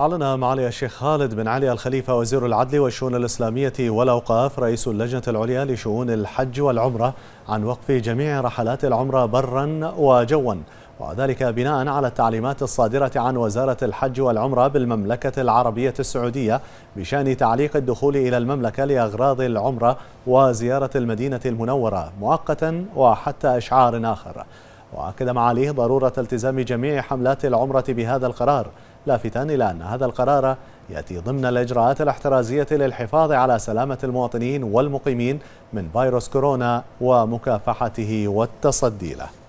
أعلن معالي الشيخ خالد بن علي الخليفة وزير العدل والشؤون الإسلامية والأوقاف رئيس اللجنة العليا لشؤون الحج والعمرة عن وقف جميع رحلات العمرة برا وجوا وذلك بناء على التعليمات الصادرة عن وزارة الحج والعمرة بالمملكة العربية السعودية بشأن تعليق الدخول إلى المملكة لأغراض العمرة وزيارة المدينة المنورة مؤقتا وحتى إشعار آخر وأكد معاليه ضرورة التزام جميع حملات العمرة بهذا القرار لافتا إلى أن هذا القرار يأتي ضمن الإجراءات الاحترازية للحفاظ على سلامة المواطنين والمقيمين من فيروس كورونا ومكافحته والتصدي له